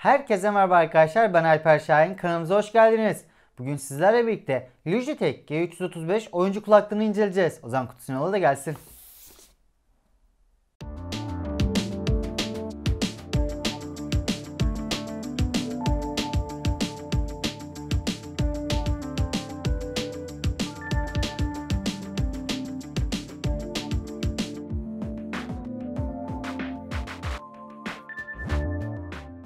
Herkese merhaba arkadaşlar ben Alper Şahin kanalımıza hoş geldiniz. Bugün sizlerle birlikte Logitech G335 oyuncu kulaklığını inceleyeceğiz. O zaman kutusuna da gelsin.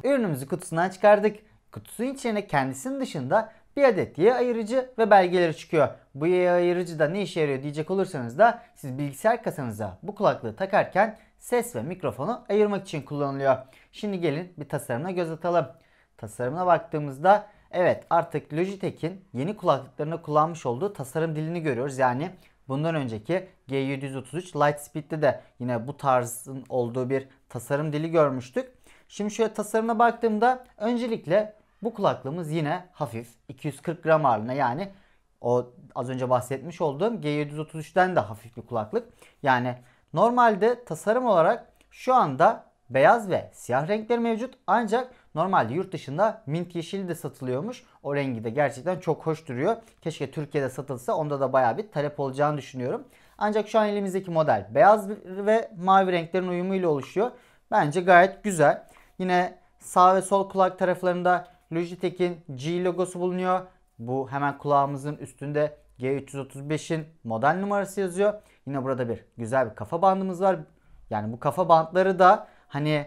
Ürünümüzü kutusundan çıkardık. Kutusunun içine kendisinin dışında bir adet yaya ayırıcı ve belgeleri çıkıyor. Bu yaya ayırıcı da ne işe yarıyor diyecek olursanız da siz bilgisayar kasanıza bu kulaklığı takarken ses ve mikrofonu ayırmak için kullanılıyor. Şimdi gelin bir tasarımına göz atalım. Tasarımına baktığımızda evet artık Logitech'in yeni kulaklıklarına kullanmış olduğu tasarım dilini görüyoruz. Yani bundan önceki G733 Lightspeed'de de yine bu tarzın olduğu bir tasarım dili görmüştük. Şimdi şöyle tasarımına baktığımda öncelikle bu kulaklığımız yine hafif 240 gram ağırlığına yani o az önce bahsetmiş olduğum g 733den de hafif bir kulaklık. Yani normalde tasarım olarak şu anda beyaz ve siyah renkler mevcut ancak normalde yurt dışında mint yeşili de satılıyormuş. O rengi de gerçekten çok hoş duruyor. Keşke Türkiye'de satılsa onda da baya bir talep olacağını düşünüyorum. Ancak şu an elimizdeki model beyaz ve mavi renklerin uyumuyla oluşuyor. Bence gayet güzel. Yine sağ ve sol kulak taraflarında Logitech'in G logosu bulunuyor. Bu hemen kulağımızın üstünde G335'in model numarası yazıyor. Yine burada bir güzel bir kafa bandımız var. Yani bu kafa bandları da hani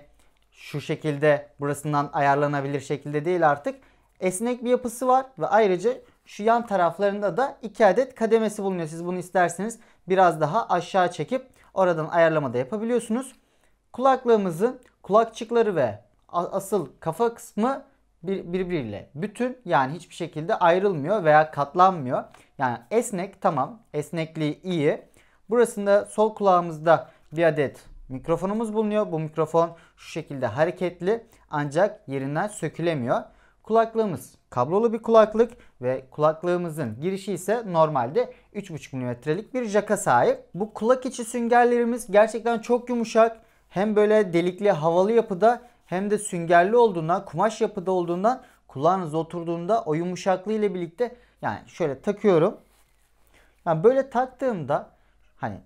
şu şekilde burasından ayarlanabilir şekilde değil artık. Esnek bir yapısı var ve ayrıca şu yan taraflarında da iki adet kademesi bulunuyor. Siz bunu isterseniz biraz daha aşağı çekip oradan ayarlama da yapabiliyorsunuz. Kulaklığımızın kulakçıkları ve asıl kafa kısmı bir, birbiriyle bütün yani hiçbir şekilde ayrılmıyor veya katlanmıyor. Yani esnek tamam esnekliği iyi. Burasında sol kulağımızda bir adet mikrofonumuz bulunuyor. Bu mikrofon şu şekilde hareketli ancak yerinden sökülemiyor. Kulaklığımız kablolu bir kulaklık ve kulaklığımızın girişi ise normalde 3,5 mm'lik bir jaka sahip. Bu kulak içi süngerlerimiz gerçekten çok yumuşak hem böyle delikli havalı yapıda hem de süngerli olduğundan kumaş yapıda olduğundan kulağınız oturduğunda o yumuşaklığı ile birlikte yani şöyle takıyorum. Yani böyle taktığımda hani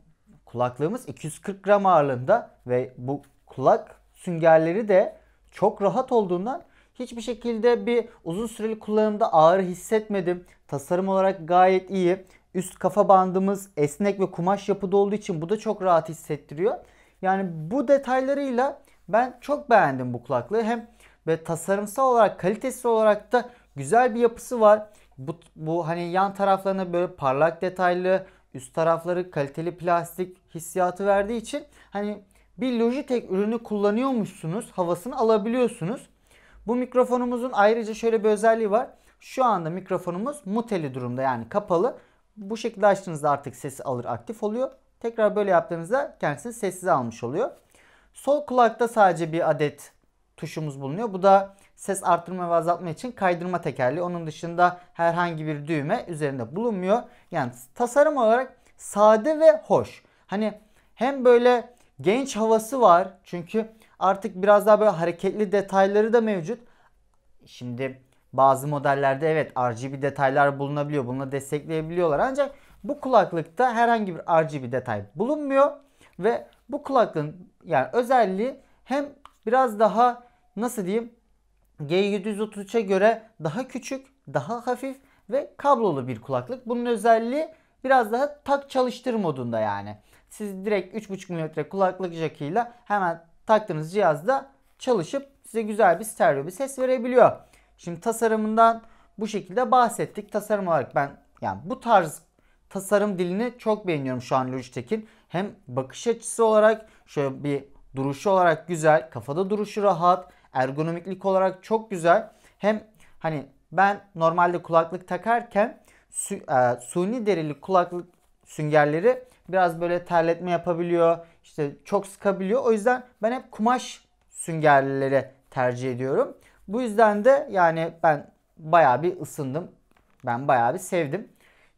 kulaklığımız 240 gram ağırlığında ve bu kulak süngerleri de çok rahat olduğundan hiçbir şekilde bir uzun süreli kullanımda ağrı hissetmedim. Tasarım olarak gayet iyi. Üst kafa bandımız esnek ve kumaş yapıda olduğu için bu da çok rahat hissettiriyor. Yani bu detaylarıyla ben çok beğendim bu kulaklığı. Hem ve tasarımsal olarak kalitesi olarak da güzel bir yapısı var. Bu, bu hani yan taraflarına böyle parlak detaylı üst tarafları kaliteli plastik hissiyatı verdiği için hani bir Logitech ürünü kullanıyormuşsunuz havasını alabiliyorsunuz. Bu mikrofonumuzun ayrıca şöyle bir özelliği var. Şu anda mikrofonumuz muteli durumda yani kapalı. Bu şekilde açtığınızda artık sesi alır aktif oluyor. Tekrar böyle yaptığımızda kendisini sessize almış oluyor. Sol kulakta sadece bir adet tuşumuz bulunuyor. Bu da ses artırma ve azaltma için kaydırma tekerleği. Onun dışında herhangi bir düğme üzerinde bulunmuyor. Yani tasarım olarak sade ve hoş. Hani hem böyle genç havası var. Çünkü artık biraz daha böyle hareketli detayları da mevcut. Şimdi bazı modellerde evet RGB detaylar bulunabiliyor. Bununla destekleyebiliyorlar. Ancak bu kulaklıkta herhangi bir RGB detay bulunmuyor ve bu kulaklığın yani özelliği hem biraz daha nasıl diyeyim G733'e göre daha küçük, daha hafif ve kablolu bir kulaklık. Bunun özelliği biraz daha tak çalıştır modunda yani. Siz direkt 3.5 mm kulaklık jakıyla hemen taktığınız cihazda çalışıp size güzel bir stereo bir ses verebiliyor. Şimdi tasarımından bu şekilde bahsettik. Tasarım olarak ben yani bu tarz tasarım dilini çok beğeniyorum şu an Logitech'in. Hem bakış açısı olarak şöyle bir duruşu olarak güzel. Kafada duruşu rahat. Ergonomiklik olarak çok güzel. Hem hani ben normalde kulaklık takarken su, e, suni derili kulaklık süngerleri biraz böyle terletme yapabiliyor. İşte çok sıkabiliyor. O yüzden ben hep kumaş süngerleri tercih ediyorum. Bu yüzden de yani ben bayağı bir ısındım. Ben bayağı bir sevdim.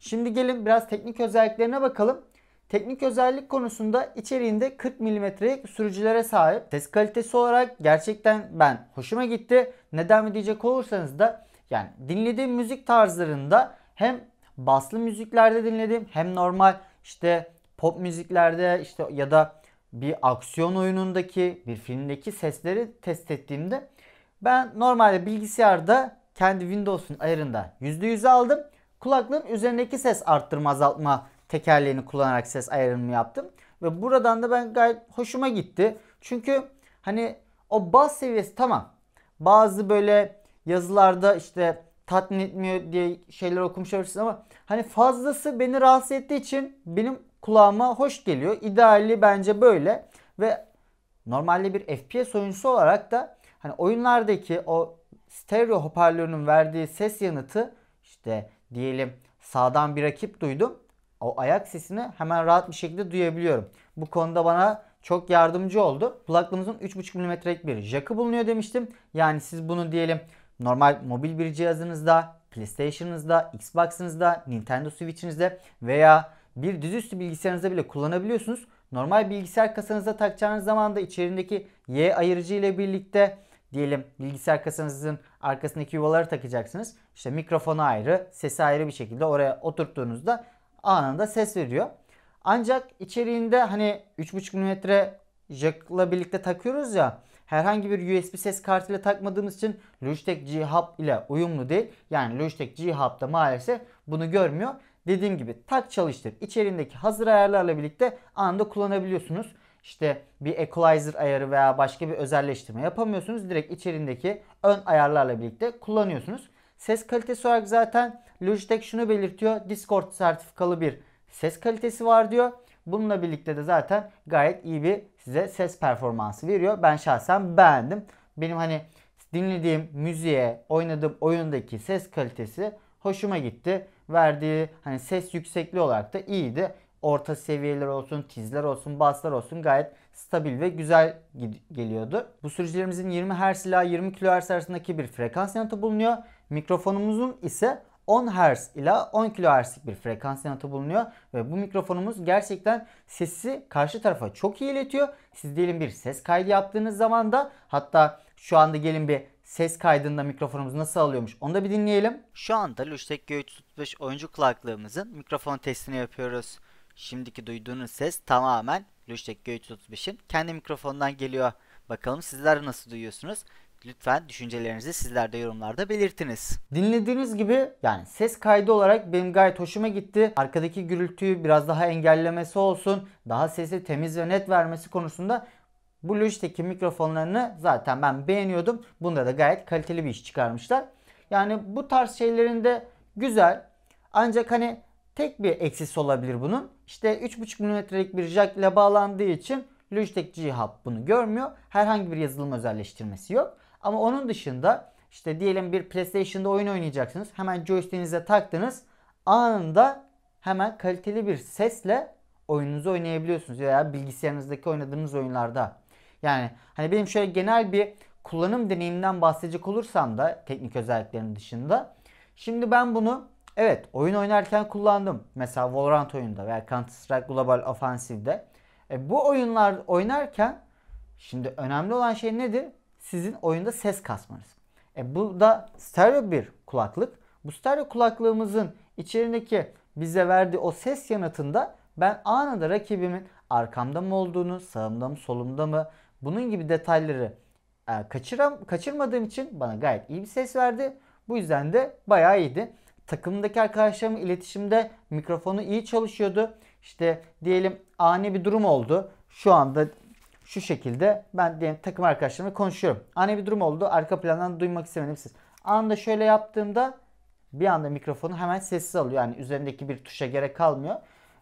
Şimdi gelin biraz teknik özelliklerine bakalım. Teknik özellik konusunda içeriğinde 40 milimetrelik sürücülere sahip. Ses kalitesi olarak gerçekten ben hoşuma gitti. Neden mi diyecek olursanız da yani dinlediğim müzik tarzlarında hem baslı müziklerde dinledim hem normal işte pop müziklerde işte ya da bir aksiyon oyunundaki bir filmdeki sesleri test ettiğimde ben normalde bilgisayarda kendi Windows'un ayarında %100 aldım. Kulaklığın üzerindeki ses arttırma azaltma tekerleğini kullanarak ses ayarımı yaptım. Ve buradan da ben gayet hoşuma gitti. Çünkü hani o bas seviyesi tamam. Bazı böyle yazılarda işte tatmin etmiyor diye şeyler okumuş olabilirsin ama hani fazlası beni rahatsız ettiği için benim kulağıma hoş geliyor. İdeali bence böyle ve normalde bir FPS oyuncusu olarak da hani oyunlardaki o stereo hoparlörünün verdiği ses yanıtı işte diyelim sağdan bir rakip duydum. O ayak sesini hemen rahat bir şekilde duyabiliyorum. Bu konuda bana çok yardımcı oldu. Kulaklığımızın 3.5 mm'lik bir jack'ı bulunuyor demiştim. Yani siz bunu diyelim normal mobil bir cihazınızda, PlayStation'ınızda, Xbox'ınızda, Nintendo Switch'inizde veya bir dizüstü bilgisayarınızda bile kullanabiliyorsunuz. Normal bilgisayar kasanıza takacağınız zaman da içerindeki Y ayırıcı ile birlikte diyelim bilgisayar kasanızın arkasındaki yuvaları takacaksınız. İşte mikrofonu ayrı, sesi ayrı bir şekilde oraya oturttuğunuzda anında ses veriyor. Ancak içeriğinde hani 3.5 mm jack'la birlikte takıyoruz ya herhangi bir USB ses kartıyla takmadığımız için Logitech G Hub ile uyumlu değil. Yani Logitech G Hub'da maalesef bunu görmüyor. Dediğim gibi tak çalıştır. İçerindeki hazır ayarlarla birlikte anında kullanabiliyorsunuz işte bir equalizer ayarı veya başka bir özelleştirme yapamıyorsunuz. Direkt içerindeki ön ayarlarla birlikte kullanıyorsunuz. Ses kalitesi olarak zaten Logitech şunu belirtiyor. Discord sertifikalı bir ses kalitesi var diyor. Bununla birlikte de zaten gayet iyi bir size ses performansı veriyor. Ben şahsen beğendim. Benim hani dinlediğim müziğe, oynadığım oyundaki ses kalitesi hoşuma gitti. Verdiği hani ses yüksekliği olarak da iyiydi orta seviyeler olsun, tizler olsun, baslar olsun gayet stabil ve güzel geliyordu. Bu sürücülerimizin 20 Hz ila 20 kHz arasındaki bir frekans yanıtı bulunuyor. Mikrofonumuzun ise 10 Hz ila 10 kHz'lik bir frekans yanıtı bulunuyor ve bu mikrofonumuz gerçekten sesi karşı tarafa çok iyi iletiyor. Siz diyelim bir ses kaydı yaptığınız zaman da hatta şu anda gelin bir ses kaydında mikrofonumuz nasıl alıyormuş onu da bir dinleyelim. Şu anda Logitech G335 oyuncu kulaklığımızın mikrofon testini yapıyoruz. Şimdiki duyduğunuz ses tamamen Logitech G335'in kendi mikrofonundan geliyor. Bakalım sizler nasıl duyuyorsunuz? Lütfen düşüncelerinizi sizler de yorumlarda belirtiniz. Dinlediğiniz gibi yani ses kaydı olarak benim gayet hoşuma gitti. Arkadaki gürültüyü biraz daha engellemesi olsun, daha sesi temiz ve net vermesi konusunda bu Logitech'in mikrofonlarını zaten ben beğeniyordum. Bunda da gayet kaliteli bir iş çıkarmışlar. Yani bu tarz şeylerinde güzel. Ancak hani Tek bir eksisi olabilir bunun. İşte 3.5 milimetrelik bir jack ile bağlandığı için Logitech G-Hub bunu görmüyor. Herhangi bir yazılım özelleştirmesi yok. Ama onun dışında işte diyelim bir PlayStation'da oyun oynayacaksınız. Hemen joystick'inize taktınız. Anında hemen kaliteli bir sesle oyununuzu oynayabiliyorsunuz veya bilgisayarınızdaki oynadığınız oyunlarda. Yani hani benim şöyle genel bir kullanım deneyiminden bahsedecek olursam da teknik özelliklerinin dışında. Şimdi ben bunu Evet oyun oynarken kullandım. Mesela Valorant oyununda veya Counter Strike Global Offensive'de. E, bu oyunlar oynarken şimdi önemli olan şey nedir? Sizin oyunda ses kasmanız. E, bu da stereo bir kulaklık. Bu stereo kulaklığımızın içerindeki bize verdiği o ses yanıtında ben anında rakibimin arkamda mı olduğunu, sağımda mı, solumda mı bunun gibi detayları e, kaçıram, kaçırmadığım için bana gayet iyi bir ses verdi. Bu yüzden de bayağı iyiydi takımdaki arkadaşlarım iletişimde mikrofonu iyi çalışıyordu. İşte diyelim ani bir durum oldu. Şu anda şu şekilde ben diyelim takım arkadaşlarımla konuşuyorum. Ani bir durum oldu. Arka plandan duymak istemedim siz. Anında şöyle yaptığımda bir anda mikrofonu hemen sessiz alıyor. Yani üzerindeki bir tuşa gerek kalmıyor.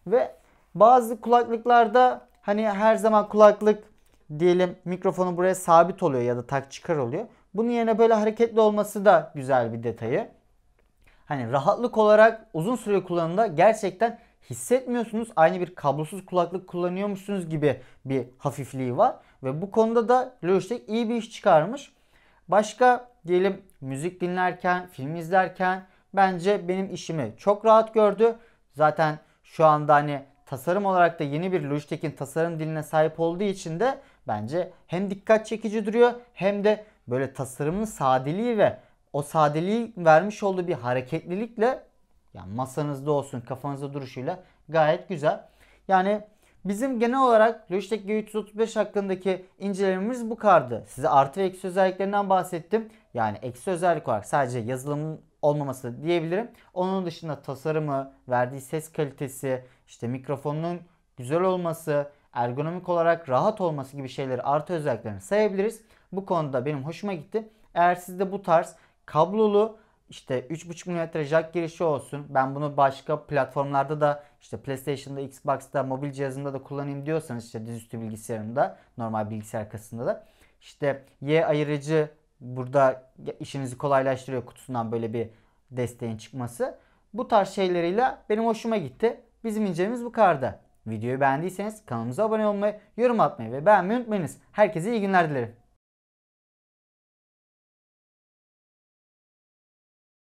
Ve bazı kulaklıklarda hani her zaman kulaklık diyelim mikrofonu buraya sabit oluyor ya da tak çıkar oluyor. Bunun yerine böyle hareketli olması da güzel bir detayı hani rahatlık olarak uzun süre kullanımda gerçekten hissetmiyorsunuz. Aynı bir kablosuz kulaklık kullanıyormuşsunuz gibi bir hafifliği var. Ve bu konuda da Logitech iyi bir iş çıkarmış. Başka diyelim müzik dinlerken, film izlerken bence benim işimi çok rahat gördü. Zaten şu anda hani tasarım olarak da yeni bir Logitech'in tasarım diline sahip olduğu için de bence hem dikkat çekici duruyor hem de böyle tasarımın sadeliği ve o sadeliği vermiş olduğu bir hareketlilikle yani masanızda olsun kafanızda duruşuyla gayet güzel. Yani bizim genel olarak Logitech G335 hakkındaki incelememiz bu kardı. Size artı ve eksi özelliklerinden bahsettim. Yani eksi özellik olarak sadece yazılımın olmaması diyebilirim. Onun dışında tasarımı, verdiği ses kalitesi, işte mikrofonun güzel olması, ergonomik olarak rahat olması gibi şeyleri artı özelliklerini sayabiliriz. Bu konuda benim hoşuma gitti. Eğer siz de bu tarz kablolu işte 3.5 mm jack girişi olsun. Ben bunu başka platformlarda da işte PlayStation'da, Xbox'ta, mobil cihazında da kullanayım diyorsanız işte dizüstü bilgisayarımda, normal bilgisayar kasında da. İşte Y ayırıcı burada işinizi kolaylaştırıyor kutusundan böyle bir desteğin çıkması. Bu tarz şeyleriyle benim hoşuma gitti. Bizim incemiz bu karda. Videoyu beğendiyseniz kanalımıza abone olmayı, yorum atmayı ve beğenmeyi unutmayınız. Herkese iyi günler dilerim.